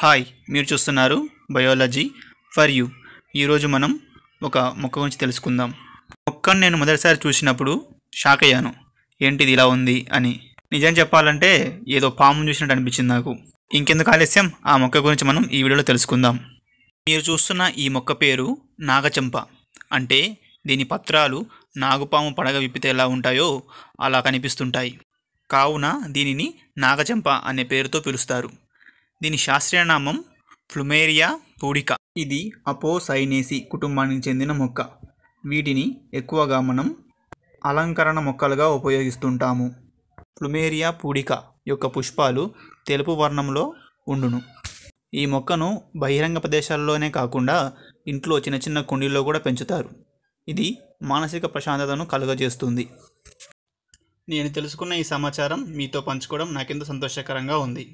hi మీరు చూస్తున్నారు biology for you ఈరోజు మనం ఒక మొక్క గురించి తెలుసుకుందాం మొక్కను నేను మొదటిసారి చూసినప్పుడు షాక్ అయ్యాను ఏంటిది ఇలా ఉంది అని నిజం చెప్పాలంటే ఏదో పాము చూసినట్టు అనిపించింది నాకు ఇంకెందుకు ఆలస్యం ఆ మొక్క గురించి మనం ఈ వీడియోలో తెలుసుకుందాం మీరు చూస్తున్న ఈ మొక్క పేరు నాగచంప అంటే దీని పత్రాలు నాగుపాము పడగ విప్పితే ఎలా ఉంటాయో అలా కనిపిస్తుంటాయి కావున దీనిని నాగచంప అనే పేరుతో పిలుస్తారు దీని శాస్త్రీయ నామం ఫ్లుమేరియా పూడిక ఇది అపోసైనేసి కుటుంబానికి చెందిన మొక్క వీటిని ఎక్కువగా మనం అలంకరణ మొక్కలుగా ఉపయోగిస్తుంటాము ఫ్లుమేరియా పూడిక యొక్క పుష్పాలు తెలుపు వర్ణంలో ఉండును ఈ మొక్కను బహిరంగ ప్రదేశాల్లోనే కాకుండా ఇంట్లో చిన్న చిన్న కుండీల్లో కూడా పెంచుతారు ఇది మానసిక ప్రశాంతతను కలుగజేస్తుంది నేను తెలుసుకున్న ఈ సమాచారం మీతో పంచుకోవడం నాకెంతో సంతోషకరంగా ఉంది